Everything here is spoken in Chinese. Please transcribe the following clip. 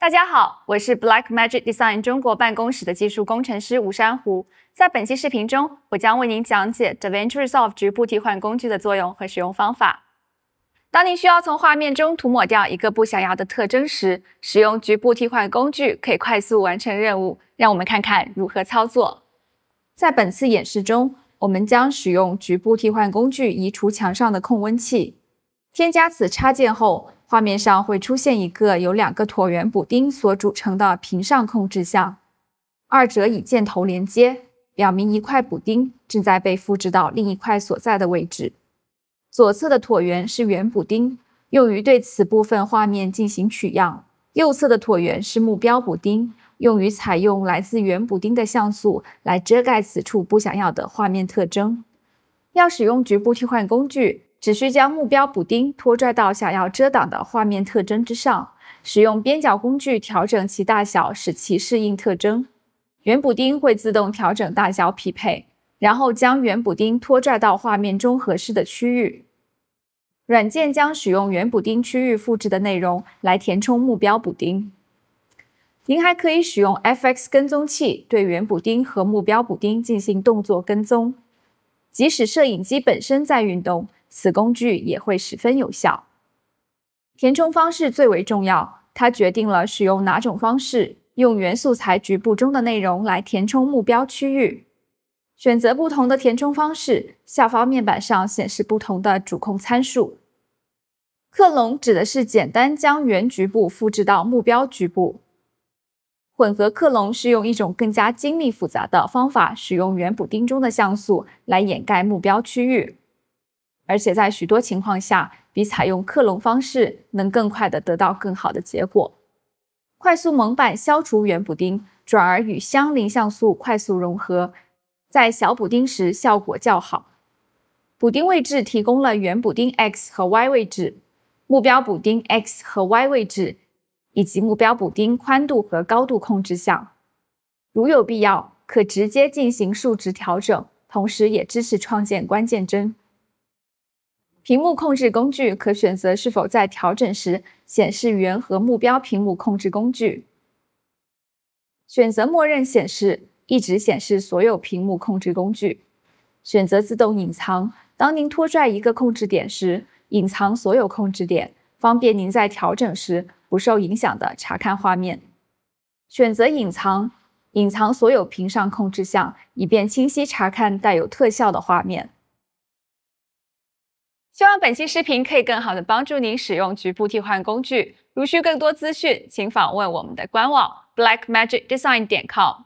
大家好，我是 Blackmagic Design 中国办公室的技术工程师吴珊瑚。在本期视频中，我将为您讲解 DaVinci Resolve 局部替换工具的作用和使用方法。当您需要从画面中涂抹掉一个不想要的特征时，使用局部替换工具可以快速完成任务。让我们看看如何操作。在本次演示中，我们将使用局部替换工具移除墙上的控温器。添加此插件后。画面上会出现一个由两个椭圆补丁所组成的屏上控制项，二者以箭头连接，表明一块补丁正在被复制到另一块所在的位置。左侧的椭圆是圆补丁，用于对此部分画面进行取样；右侧的椭圆是目标补丁，用于采用来自圆补丁的像素来遮盖此处不想要的画面特征。要使用局部替换工具。只需将目标补丁拖拽到想要遮挡的画面特征之上，使用边角工具调整其大小，使其适应特征。圆补丁会自动调整大小匹配，然后将圆补丁拖拽到画面中合适的区域。软件将使用圆补丁区域复制的内容来填充目标补丁。您还可以使用 F X 跟踪器对圆补丁和目标补丁进行动作跟踪，即使摄影机本身在运动。此工具也会十分有效。填充方式最为重要，它决定了使用哪种方式用原素材局部中的内容来填充目标区域。选择不同的填充方式，下方面板上显示不同的主控参数。克隆指的是简单将原局部复制到目标局部。混合克隆是用一种更加精密复杂的方法，使用原补丁中的像素来掩盖目标区域。而且在许多情况下，比采用克隆方式能更快地得到更好的结果。快速蒙版消除原补丁，转而与相邻像素快速融合，在小补丁时效果较好。补丁位置提供了原补丁 x 和 y 位置、目标补丁 x 和 y 位置以及目标补丁宽度和高度控制项，如有必要，可直接进行数值调整，同时也支持创建关键帧。屏幕控制工具可选择是否在调整时显示原和目标屏幕控制工具。选择默认显示，一直显示所有屏幕控制工具。选择自动隐藏，当您拖拽一个控制点时，隐藏所有控制点，方便您在调整时不受影响的查看画面。选择隐藏，隐藏所有屏上控制项，以便清晰查看带有特效的画面。希望本期视频可以更好地帮助您使用局部替换工具。如需更多资讯，请访问我们的官网 blackmagicdesign.com。